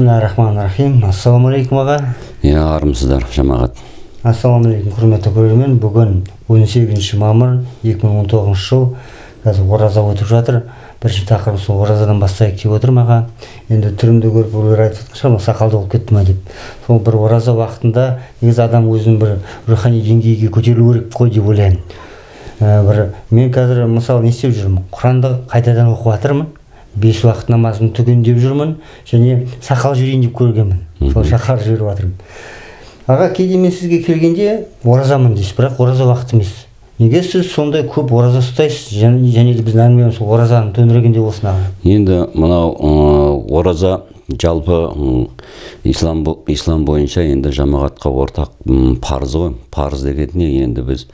бисмилля рахман рахим ассалаумағалейкум аға иә армысыздар жамағат ассалаумағалейкум құрметті көрермен бүгін 18 сегізінші мамыр 2019 жыл қазір ораза өтіп жатыр бірінші тақырып сол оразадан бастайық деп отырмын аға енді түрімді көріп біреулер айтып жатқан шығар сақалды болып кетті ма деп сол бір ораза уақытында негізі адам өзінің бір рухани деңгейге көтерілу керек қой деп ойлаймын ә, бір мен қазір мысалы не істеп жүрмін құранды қайтадан оқып жатырмын бес уақыт намазын түгендеп жүрмін және сақал жүрейін деп көргенмін сол шақар жіберіп жатырмын аға кейде мен сізге келгенде оразамын дейсіз бірақ ораза уақыты емес неге сіз сондай көп ораза ұстайсыз және, де біздің әңгімеміз сол оразаның төңірегінде болсын аға енді мынау ораза жалпы ислам ислам бойынша енді жамағатқа ортақ парыз ғой парыз деген не енді біз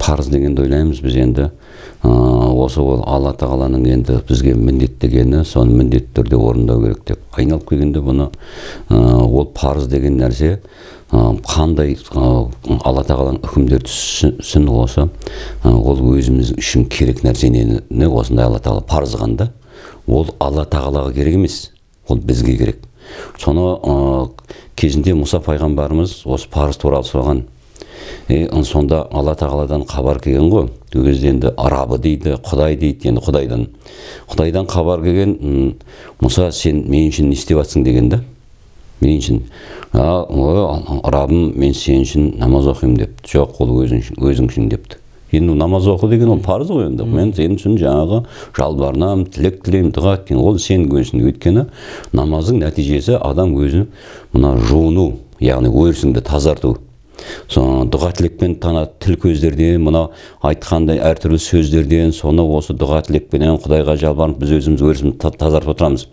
парыз дегенді ойлаймыз біз енді осы ол алла тағаланың енді бізге міндеттегені соны міндетті түрде орындау керек деп айналып келгенде бұны ол парыз деген нәрсе қандай алла тағаланың үкімдері түсін осы ол өзіміз үшін керек нәрсені осындай алла тағала парыз ол алла тағалаға керек емес ол бізге керек соны кезінде мұса пайғамбарымыз осы парыз туралы сұраған е, э, сонда алла тағаладан хабар келген ғой ол кезде енді рабы дейді құдай дейді енді құдайдан құдайдан хабар келген мұса сен мен үшін не істеп жатсың деген да мен үшін рабым мен сен үшін намаз оқимын деп жоқ ол өзің үшін өзің үшін депті енді намаз оқу деген ол парыз ғой енді мен сен үшін жаңағы жалбарынамын тілек тілеймін дұға еткен ол сенің өзің өйткені намаздың нәтижесі адам өзі мына жуыну яғни өрісіңді тазарту соны дұға тілекпен тана тіл көздерден мына айтқандай әртүрлі сөздерден соны осы дұға тілекпенен құдайға жалбарынып біз өзіміз өрісімізді тазартып отырамыз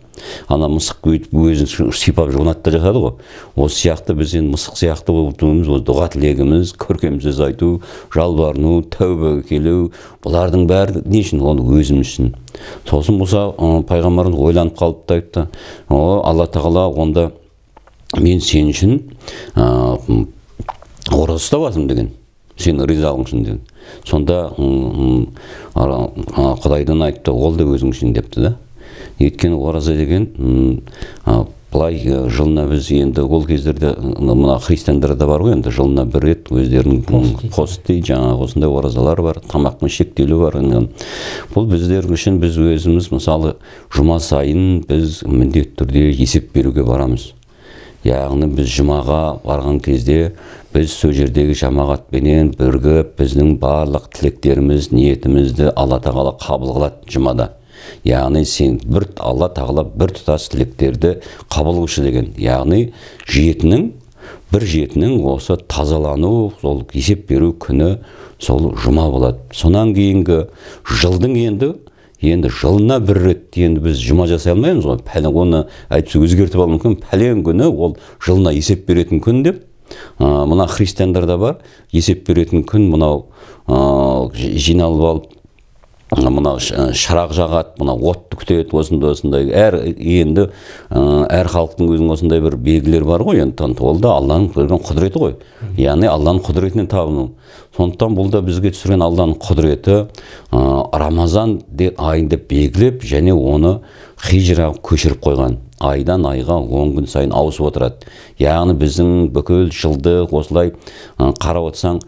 ана мысық өйтіп өзін сипап жуынады да жатады ғой осы сияқты біз енді мысық сияқты болуымыз осы дұға тілегіміз көркем сөз айту жалбарыну тәубеге келу бұлардың бәрі не үшін ол өзіміз үшін сосын мұса пайғамбарымыз ойланып қалып та айтты о алла тағала онда мен сен үшін ораза ұстап деген сен ризалығың үшін деген сонда құдайдан айтты ол да өзің үшін депті да өйткені ораза деген былай жылына біз енді ол кездерде мына да бар ғой енді жылына бір рет өздерінің пост дейді жаңағы осындай оразалар бар тамақтың шектелу бар бұл біздер үшін біз өзіміз мысалы жұма сайын біз міндетті түрде есеп беруге барамыз яғни біз жұмаға барған кезде біз сол жердегі жамағатпенен біргіп, біздің барлық тілектеріміз ниетімізді алла тағала қабыл қылады жұмада яғни сен бір алла тағала бір тұтас тілектерді қабыл деген яғни жетінің бір жетінің осы тазалану сол есеп беру күні сол жұма болады сонан кейінгі жылдың енді енді жылына бір рет енді біз жұма жасай алмаймыз ғой пәл оны әйтпесе өзгертіп алу мүмкін пәлен күні ол жылына есеп беретін күн деп ә, мына христиандарда бар есеп беретін күн мынау ә, жиналып алып мынау шырақ жағады мынау отты күтеді осындай осындай әр енді әр халықтың өзінің осындай бір белгілері бар ғой енді ол да алланың берген құдіреті ғой яғни алланың құдіретінен табыну сондықтан бұл да бізге түсірген алланың құдіреті рамазан де, айын деп белгілеп және оны хижраға көшіріп қойған айдан айға он күн сайын ауысып отырады яғни біздің бүкіл жылды осылай қарап отырсаң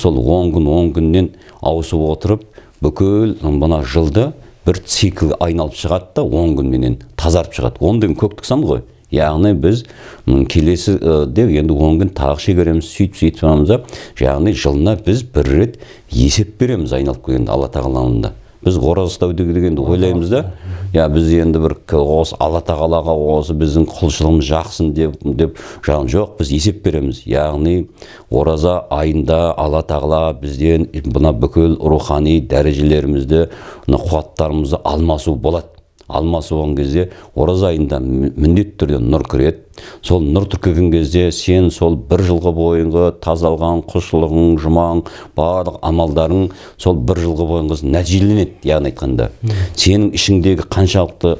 сол он күн он күннен ауысып отырып бүкіл мына жылды бір цикл айналып шығады да он күнменен тазарып шығады он деген көктік сан ғой яғни біз келесі деп, енді он күн тағы шегереміз сөйтіп сөйтіп барамыз да яғни жылына біз бір рет есеп береміз айналып келгенде алла тағаланың біз ораза ұстау дегенді ойлаймыз да я біз енді бір осы алла тағалаға осы біздің құлшылығымыз жақсын деп деп жоқ біз есеп береміз яғни ораза айында алла тағала бізден мына бүкіл рухани дәрежелерімізді мына қуаттарымызды алмасу болады алмасы оған кезде ораза айында міндетті түрде нұр кіреді сол нұр түркіген кезде сен сол бір жылғы бойынғы тазалған құлшылығың жұмаң барлық амалдарың сол бір жылғы бойынғы нәтижеленеді яғни айтқанда сенің ішіңдегі қаншалықты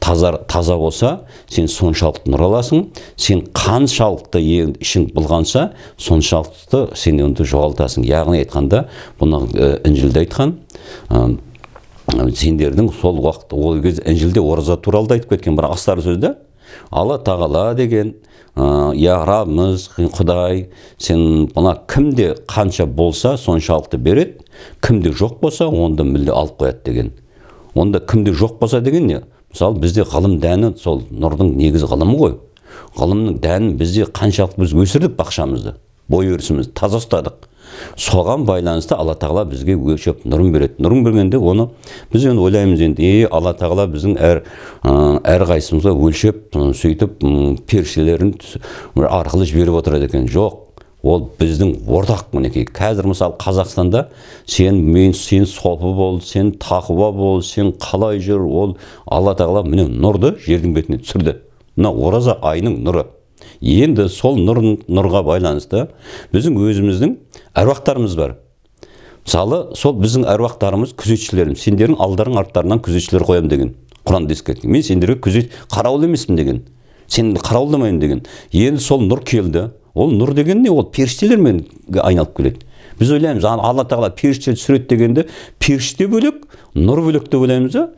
таза, таза болса сен соншалықты нұр аласың сен қаншалықты ішің былғанса соншалықты сен оны жоғалтасың яғни айтқанда бұны інжілде айтқан сендердің сол уақытта ол кезде інжілде ораза туралы да айтып кеткен бірақ астар сөзде алла тағала деген ә, я раббымыз құдай сен мына кімде қанша болса соншалықты береді кімде жоқ болса онда мүлде алып қояды деген онда кімде жоқ болса деген не мысалы бізде ғылым дәні сол нұрдың негізі ғылымы ғой ғылымның дәнін бізде қаншалықты біз өсірдік бақшамызды бой өрісімізді таза ұстадық соған байланысты алла тағала бізге өлшеп нұрын береді нұрын бергенде оны біз енді ойлаймыз енді е алла тағала біздің әр әрқайсымызға өлшеп сөйтіп періштелерін арқылы жіберіп отырады екен жоқ ол біздің ортақ мінекей қазір мысалы қазақстанда сен мен сен сопы бол сен тақуа бол сен қалай жүр ол алла тағала міне нұрды жердің бетіне түсірді мына ораза айының нұры енді сол нұр нұрға байланысты біздің өзіміздің әруақтарымыз бар мысалы сол біздің әруақтарымыз күзетшілеріміз сендердің алдарың арттарыңнан күзетшілер қоям деген құран ескерткен мен сендерге күзет қарауыл емеспін деген сен қарауылдамаймын деген енді сол нұр келді ол нұр деген не ол періштелермен айналып келеді біз ойлаймыз алла тағала періште түсіреді дегенде періште бөлек нұр бөлек деп ойлаймыз да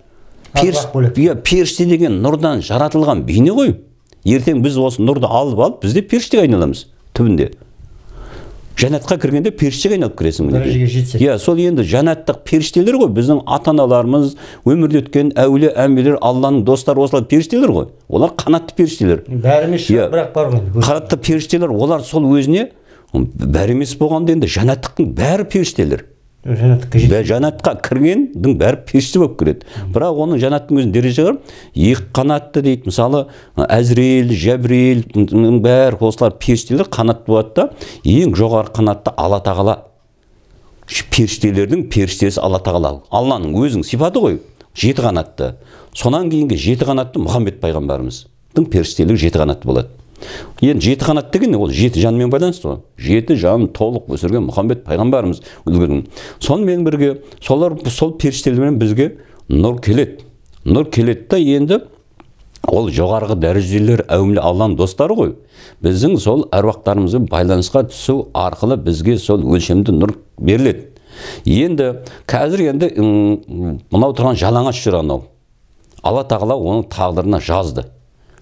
иә періште деген нұрдан жаратылған бейне ғой ертең біз осы нұрды алып алып бізде де періштеге айналамыз түбінде жәннатқа кіргенде періштеге айналып кіресің мінекей иә сол енді жәннаттық періштелер ғой біздің ата аналарымыз өмірде өткен әулие әмбелер алланың достары осылар періштелер ғой олар қанатты періштелер бәріміз иә бірақ бар ғой қанатты періштелер олар сол өзіне бәрі емес болғанда енді жәннаттықтың бәрі періштелер жанатқа кірген, кіргендің бәрі періште болып кіреді бірақ оның жанаттың өзінің дәрежесі бар екі қанатты дейді мысалы әзірейіл жәбірейіл бәрі осылар періштелер қанат болады да ең жоғары қанатты алла тағала періштелердің періштесі алла тағала алланың өзінің сипаты ғой жеті қанатты Сонан кейінгі жеті қанатты мұхаммед пайғамбарымыздың періштелігі жеті қанатты болады енді жеті қанат деген ол жеті жанмен байланысты ғой жеті жанын толық өсірген мұхаммед пайғамбарымыз үлгерген сонымен бірге солар сол періштелермен бізге нұр келеді нұр келеді да енді ол жоғарғы дәрежелер әумлі алланың достары ғой біздің сол әруақтарымызбен байланысқа түсу арқылы бізге сол өлшемді нұр беріледі енді қазір енді мынау тұрған жалаңаш жүр анау алла тағала оның тағдырына жазды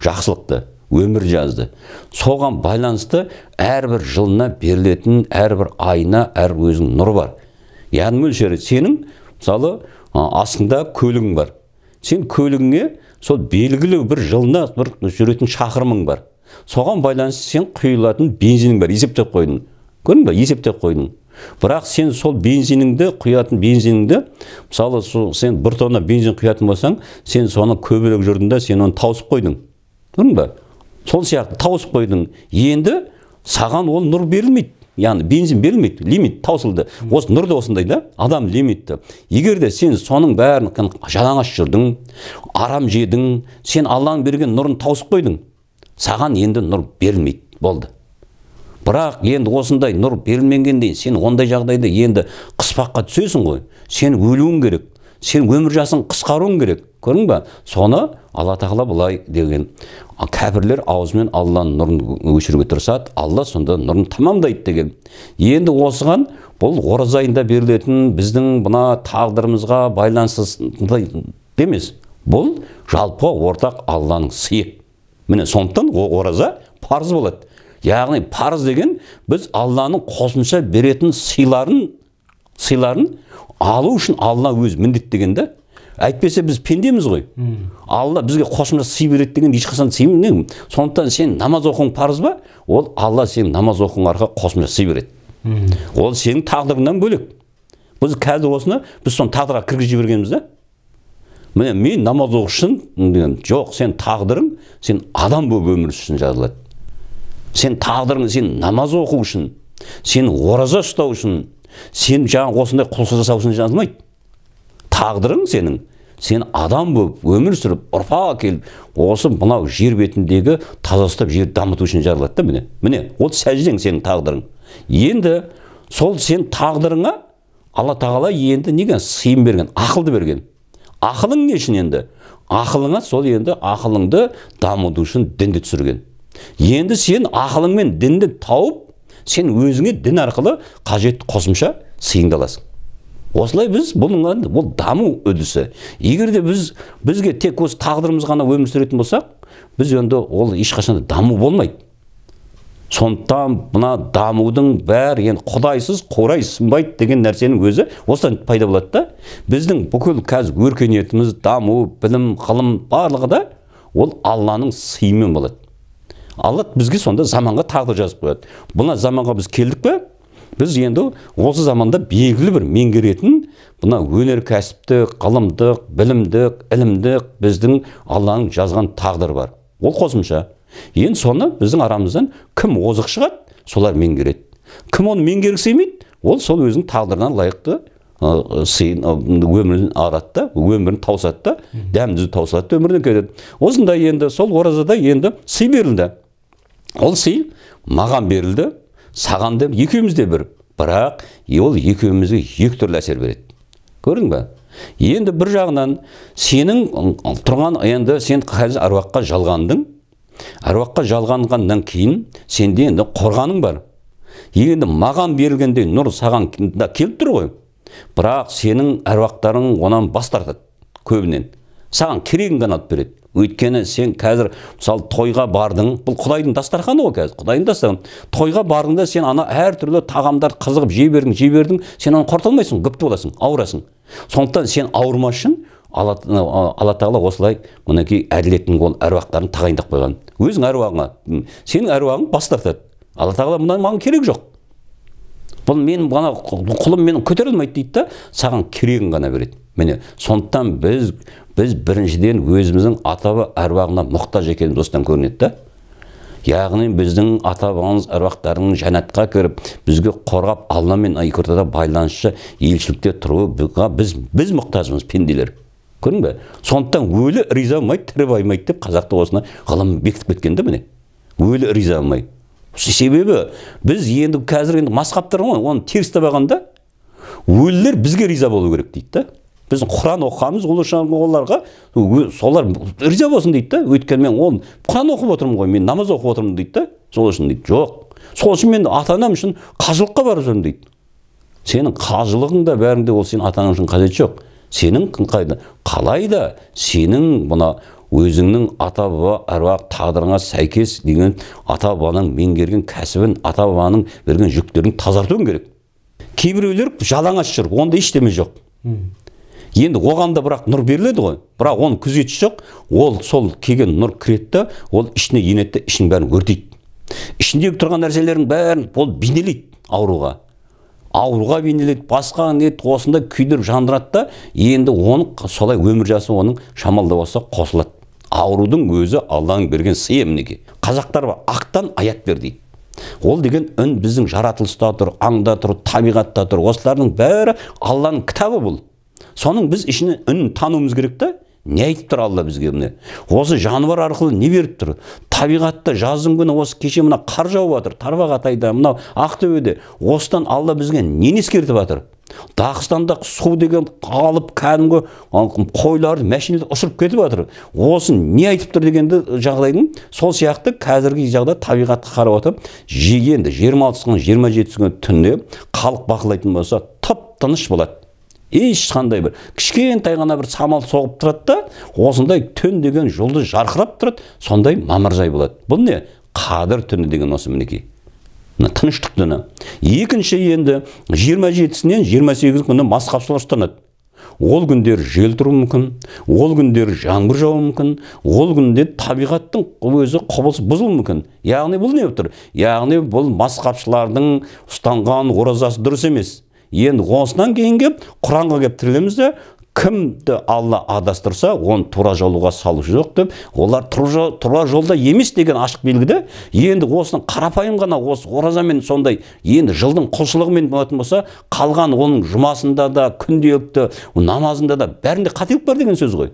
жақсылықты өмір жазды соған байланысты әрбір жылына берілетін әрбір айына әр өзің нұры бар яғни мөлшері сенің мысалы асында көлігің бар сен көлігіңе сол белгілі бір жылына бір жүретін шақырымың бар соған байланысты сен құйылатын бензинің бар есептеп қойдың көрдің ба есептеп қойдың бірақ сен сол бензиніңді құятын бензиніңді мысалы сен бір тонна бензин құятын болсаң сен соны көбірек жүрдің да сен оны тауысып қойдың көрдің ба сол сияқты тауысып қойдың енді саған ол нұр берілмейді яғни бензин берілмейді лимит таусылды осы нұр да осындай да адам лимитті егер де сен соның бәрін жалаңаш жүрдің арам жедің сен алланың берген нұрын тауысып қойдың саған енді нұр берілмейді болды бірақ енді осындай нұр берілмегенден сен ондай жағдайда енді қыспаққа түсесің ғой сен өлуің керек сен өмір жасың қысқаруың керек көрдің ба соны алла тағала былай деген кәпірлер аузымен алланың нұрын өшіруге тырысады алла сонда нұрын тамамдайды деген енді осыған бұл ораза айында берілетін біздің мына тағдырымызға байланысты емес бұл жалпы ортақ алланың сыйы міне сондықтан ораза парыз болады яғни парыз деген біз алланың қосымша беретін сыйларын сыйларын алу үшін алла өзі міндеттеген да әйтпесе біз пендеміз ғой алла бізге қосымша сый береді деген ешқашан сенбеймін сондықтан сен намаз оқуың парыз ба ол алла сен намаз оқуың арқылы қосымша сый береді ол сенің тағдырыңнан бөлек біз қазір осыны біз соны тағдырға кіргізіп жібергенбіз да міне мен намаз деген жоқ сен тағдырың сен адам болып өмір үшін жазылады сен тағдырың сен намаз оқу үшін сен ораза ұстау үшін сен жаңа осындай құлшылық жасау үшін жазылмайды тағдырың сенің сен адам болып өмір сүріп ұрпақ келіп, осы мынау жер бетіндегі таза ұстап жерді дамыту үшін жаралады да міне міне ол сәждең сенің тағдырың енді сол сен тағдырыңа алла тағала енді неге сыйым берген ақылды берген ақылың не үшін енді ақылыңа сол енді ақылыңды дамыту үшін дінді түсірген енді сен ақылыңмен дінді тауып сен өзіңе дін арқылы қажет қосымша сыйыңды аласың осылай біз бұның бұл даму өдісі. егер де біз бізге тек осы тағдырымыз ғана өмір сүретін болсақ біз енді ол ешқашан даму болмайды сондықтан мына дамудың бәрі енді құдайсыз қорай сынбайды деген нәрсенің өзі осыдан пайда болады да біздің бүкіл қазір өркениетіміз даму білім ғылым барлығы да ол алланың сыйымен болады алла бізге сонда заманға тағдыр жазып қояды мына заманға біз келдік пе біз енді осы заманда белгілі бір меңгеретін мына өнеркәсіптік ғылымдық білімдік ілімдік біздің алланың жазған тағдыры бар ол қосымша енді соны біздің арамыздан кім озық шығады солар меңгереді кім оны меңгергісі келмейді ол сол өзінің тағдырына лайықты сыйын өмірін алады да өмірін тауысады да дәмді таусады да өмірден кетеді осындай енді сол оразада енді сый берілді ол сый маған берілді саған деп екеумізде бір бірақ ол екеумізге екі түрлі әсер береді көрдің ба енді бір жағынан сенің тұрған енді сен қазір аруаққа жалғандың аруаққа жалғанғаннан кейін сенде енді қорғаның бар енді маған берілгендей нұр саған да келіп тұр ғой бірақ сенің әруақтарың онан бас тартады көбінен саған керегін ғана алып береді өйткені сен қазір мысалы тойға бардың бұл құдайдың дастарханы ғой қазір құдайдың дастарханы тойға бардың сен ана әртүрлі тағамдар қызығып жей бердің жей бердің сен оны қорыта алмайсың күпті боласың ауырасың сондықтан сен ауырмас үшін алла, тағала осылай мінекей әділеттің ол әруақтарын тағайындап қойған өзің әруағыңа сенің әруағың бас тартады алла тағала маған керек жоқ бұл менің ғана құлым мені көтере алмайды дейді да саған керегін ғана береді міне сондықтан біз біз біріншіден өзіміздің ата әруағына мұқтаж екеніміз осыдан көрінеді да яғни біздің ата бабамыз әруақтарының жәннатқа кіріп бізге қорғап алла мен ортада байланысшы елшілікте тұруға біз біз мұқтажбыз пенделер көрдің бе сондықтан өлі риза болмайды тірі баймайды деп қазақта осыны ғылым бекітіп кеткен да міне өлі риза болмайды себебі біз енді қазір енді масқаптар ғой оны теріс алғанда өлілер бізге риза болу керек дейді да біз құран оқығанымыз оларға солар риза болсын дейді да өйткені мен ол құран оқып отырмын ғой мен намаз оқып отырмын дейді да сол үшін дейді жоқ сол үшін мен ата анам үшін қажылыққа барып жүрмін дейді сенің қажылығың да бәрінде ол сенің ата анаң үшін қажеті жоқ сенің қыңқайды қалайда сенің мына өзіңнің ата баба әруақ тағдырыңа сәйкес деген ата бабаның меңгерген кәсібін ата бабаның берген жүктерін тазартуың керек кейбіреулер жалаңаш жүр онда ештеме жоқ енді оған да бірақ нұр беріледі ғой бірақ оның күзетші жоқ ол сол келген нұр кіреді ол ішіне енеді ішінің бәрін өртейді ішіндегі тұрған нәрселердің бәрін ол бейнелейді ауруға ауруға бейнелейді басқа нет осындай күйдіріп жандырады да енді оны солай өмір жасы оның шамалда болса қосылады аурудың өзі алланың берген сыйы мінекей қазақтар бар ақтан аят бер дейді ол деген үн біздің жаратылыста тұр аңда тұр табиғатта тұр осылардың бәрі алланың кітабы бұл соның біз ішінен үнін тануымыз керек та не айтып тұр алла бізге міне осы жануар арқылы не беріп тұр табиғатта жаздың күні осы кеше мына қар жауып жатыр тарбағатайда мынау ақтөбеде осыдан алла бізге нені ескертіп жатыр дағыстанда су деген алып кәдімгі қойларды машинелер ұшырып кетіп жатыр осы не айтып тұр дегенді жағдайдың сол сияқты қазіргі жағдай табиғатқа қарап отырып жегенді енді жиырма алтысы күні жиырма жетісі күні түнде халық бақылайтын болса тып тыныш болады ешқандай бір кішкентай ғана бір самал соғып тұрады да осындай түн деген жұлдыз жарқырап тұрады сондай мамыржай болады бұл не қадір түні деген осы мінекей мына тыныштық түні екінші енді 27 жетісінен жиырма сегізі күні мас ұстанады ол күндер жел тұруы мүмкін ол күндер жаңбыр жауы мүмкін ол күнде табиғаттың өзі құбылысы бұзылуы мүмкін яғни бұл не болып тұр яғни бұл мас ұстанған оразасы дұрыс емес енді осыдан кейін келіп құранға келіп тірелеміз де кімді алла адастырса оны тура жолға салушы жоқ деп олар тура жолда емес деген ашық де енді осының қарапайым ғана осы оразамен сондай енді жылдың құлшылығымен болатын болса қалған оның жұмасында да күнделікті намазында да бәрінде қателік бар деген сөз ғой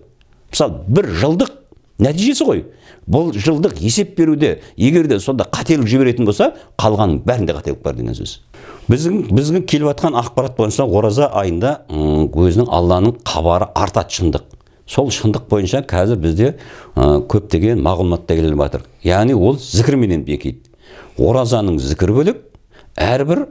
мысалы бір жылдық нәтижесі ғой бұл жылдық есеп беруде егерде сонда қателік жіберетін болса қалғанның бәрінде қателік бар деген сөз біздің біздің келіп жатқан ақпарат бойынша ораза айында өзінің алланың қабары артады шындық сол шындық бойынша қазір бізде көптеген мағлұматта келіп жатыр яғни ол зікірменен бекиді оразаның зікірі бөлек әрбір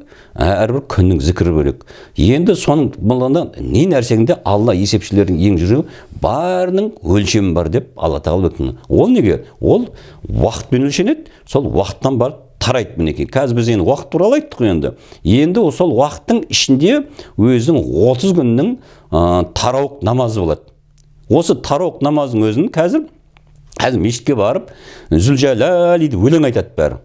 әрбір күннің зікірі бөлек енді соның болғанда не нәрсеңде алла есепшілердің ең жүрі барының өлшемі бар деп алла тағала ол неге ол уақытпен өлшенеді сол уақыттан барып қарайды мінекей қазір біз енді уақыт туралы айттық енді енді сол уақыттың ішінде өзінің 30 күннің ә, тарауық намазы болады осы тарауық намазының өзін қазір қазір мешітке барып зүлжәләли деп өлең айтады бәрі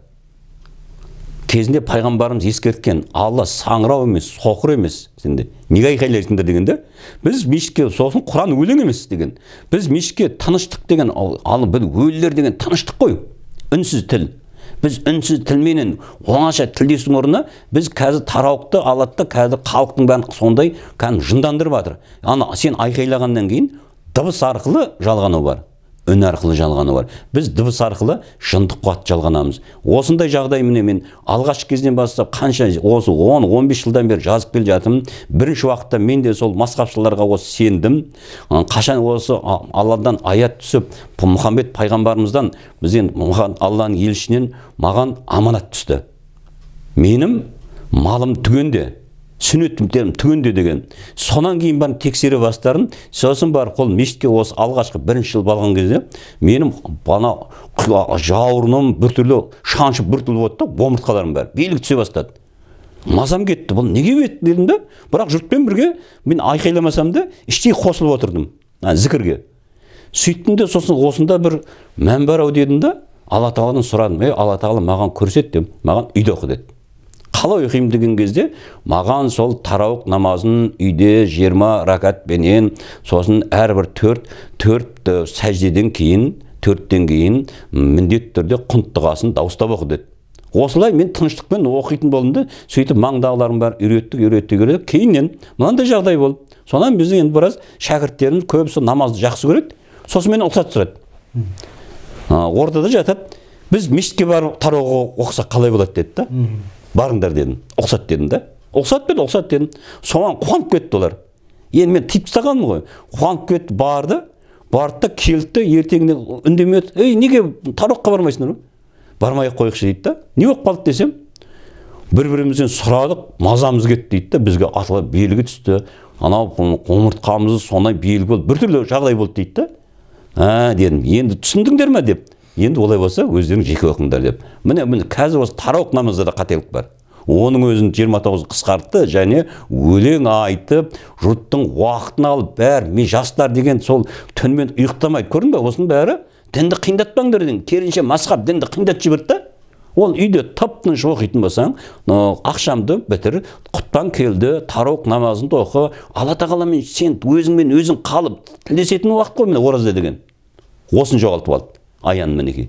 кезінде пайғамбарымыз ескерткен алла саңырау емес соқыр емес сендер неге айқайлайсыңдар дегенде біз мешітке сосын құран өлең емес деген біз мешітке тыныштық деген ал бір өлілер деген тыныштық қой үнсіз тіл біз үнсіз тілменен оңаша тілдесудің орнына біз қазір тарауықты алады да қазір халықтың бәрін сондай кәдімгі жындандырып жатыр ана сен айқайлағаннан кейін дыбыс арқылы жалғану бар үн арқылы жалғаны бар біз дыбыс арқылы шындық қуат жалғанамыз осындай жағдай міне мен алғаш кезден бастап қанша осы 10-15 жылдан бері жазып келе жатырмын бірінші уақытта мен де сол масқапшыларға осы сендім қашан осы алладан аят түсіп мұхаммед пайғамбарымыздан біз енді алланың елшісінен маған аманат түсті менің малым түгенде сүннет түгенде деген сонан кейін барып тексере бастадым сосын барып ол мешітке осы алғашқы бірінші жыл барған кезде менің бана жауырыным біртүрлі шаншып біртүрлі болды да омыртқаларым бәрі белгі түсе бастады мазам кетті бұл неге кетті дедім да бірақ жұртпен бірге мен айқайламасам да іштей қосылып отырдым зікірге сөйттім де сосын осында бір мән бар ау дедім да алла тағаладан сұрадым ей алла тағала маған көрсет дедім маған үйде оқы деді қалай оқимын деген кезде маған сол тарауық намазын үйде 20 ракатпенен сосын әрбір төрт төрт сәждеден кейін төрттен кейін міндетті түрде құнт дұғасын дауыстап оқы деді осылай мен тыныштықпен оқитын болдым да сөйтіп маңдағыларым бәрін үйреттік үйреттік үйреттік кейіннен мынандай жағдай болды содан біздің енді біраз шәкірттеріміз көбісі намазды жақсы көреді сосын мені рұқсат сұрады ортада жатады біз мешітке барып тарау оқысақ қалай болады деді да барыңдар дедім рұқсат дедім да рұқсат бер рұқсат дедім соған қуанып кетті олар енді мен тиіп тастағанмын ғой қуанып кетті барды барды да келді ертеңіне үндемеді ей неге тарокқа бармайсыңдар бармай ақ қояйықшы дейді да не болып қалды десем бір бірімізден сұрадық мазамыз кетті дейді да бізге атала белгі түсті анау омыртқамыз сондай белгі болды біртүрлі жағдай болды дейді да ә дедім енді түсіндіңдер ма деп енді олай болса өздерің жеке оқыңдар деп міне міне қазір осы тарауық намазда да қателік бар оның өзін 29 қысқартты және өлең айтып жұрттың уақытын алып бәрі мен жастар деген сол түнімен ұйықтамайды көрдің ба осының бәрі дінді қиындатпаңдар деген керісінше масқап дінді қиындатып жіберді да ол үйде тып тыныш оқитын болсаң ақшамды бітір құтпан келді тарауық намазыңды оқы алла тағаламен сен өзіңмен өзің қалып тілдесетін уақыт қой міне ораза деген осын жоғалтып алды аян мінекей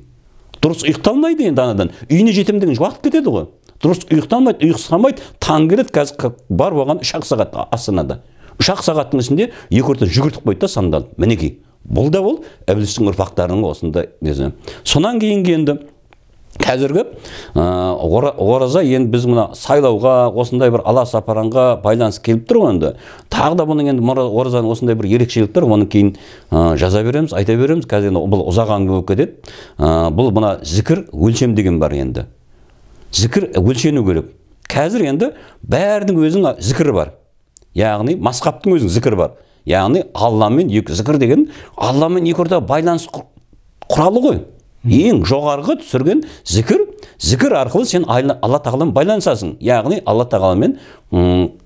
дұрыс ұйықталмайды енді анадан үйіне жетемін деген уақыт кетеді ғой дұрыс ұйықталмайды ұйықтамайды таң келеді қазір бар болған үш ақ сағат астанада үш ақ сағаттың ішінде екі орта жүгіртіп қойды да сандалып мінекей бұл да ол әбілістің ұрпақтарының осындай несі Сонан кейінгі енді қазіргі ораза енді біз мына сайлауға осындай бір сапаранға байланыс келіп тұр ғой енді тағы да бұның енді оразаның осындай бір ерекшеліктері оны кейін жаза береміз айта береміз қазір енді бұл ұзақ әңгіме болып кетеді бұл мына зікір өлшем деген бар енді зікір ә, өлшену керек қазір енді бәрінің өзінің зікірі бар яғни масқаптың өзінің зікірі бар яғни алламен зікір деген алламен екі ортаға байланыс құралы ғой ең жоғарғы түсірген зікір зікір арқылы сен алла тағаламен байланысасың яғни алла тағаламен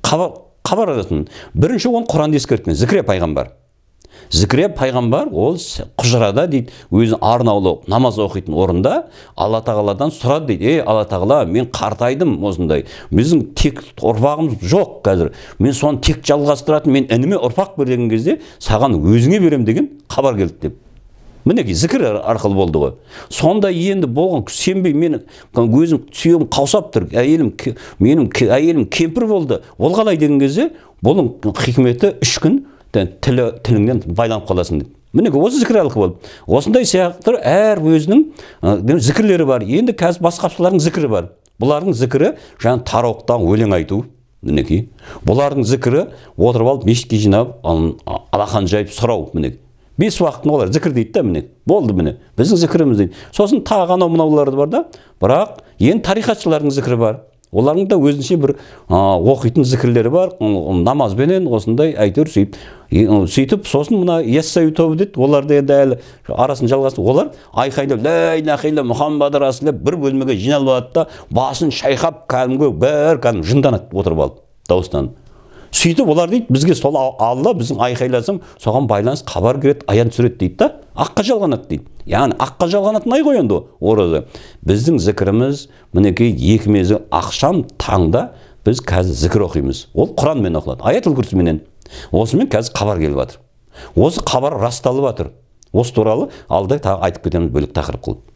хабар бірінші оны құранда ескерткен зікіре пайғамбар зікіре пайғамбар ол құжырада дейді өзі арнаулы намаз оқитын орында алла тағаладан сұрады дейді ей алла тағала мен қартайдым осындай біздің тек ұрпағымыз жоқ қазір мен соны тек жалғастыратын мен ініме ұрпақ бер деген кезде саған өзіңе беремін деген хабар келді деп мінекей зікір арқылы болды ғой сонда енді болған сенбей мен өзім сүйегім қаусап тұр әйелім менің әйелім кемпір болды ол қалай деген кезде бұның хикметі үш күн тілі тіліңнен байланып қаласың деді. мінекей осы зікір арқылы болды осындай сияқты әр өзінің ә, зікірлері бар енді қазір басқашалардың зікірі бар бұлардың зікірі жан тарауқтан өлең айту мінекей бұлардың зікірі отырып алып мешітке жинап алақан жайып сұрау мінекей бес уақытын олар зікір дейді да міне болды міне біздің зікіріміз дейді сосын тағы анау мынаулар бар да бірақ енді тарихатшылардың зікірі бар олардың да өзінше бір ә, оқитын зікірлері бар намазбенен осындай әйтеуір сөйтіп сөйтіп сосын мына яссауи тобы дейді оларды енді әлі арасын жалғасты олар айқайлап лә илаха илля мұхаммад расул бір бөлмеге жиналып алады да басын шайқап кәдімгі бәрі кәдімгі жынданады отырып алып дауыстанып сөйтіп олар дейді бізге сол алла біздің айқайласам соған байланыс, хабар кіреді аян түсіреді дейді да аққа жалғанады дейді яғни аққа жалғанатын ай ғой енді ораза біздің зікіріміз мінекей екі мезгіл ақшам таңда біз қазір зікір оқимыз ол құранмен оқылады аятул күрсіменен осымен қазір хабар келіп жатыр осы хабар расталып жатыр осы туралы алда тағы айтып кетеміз бөлек тақырып қылып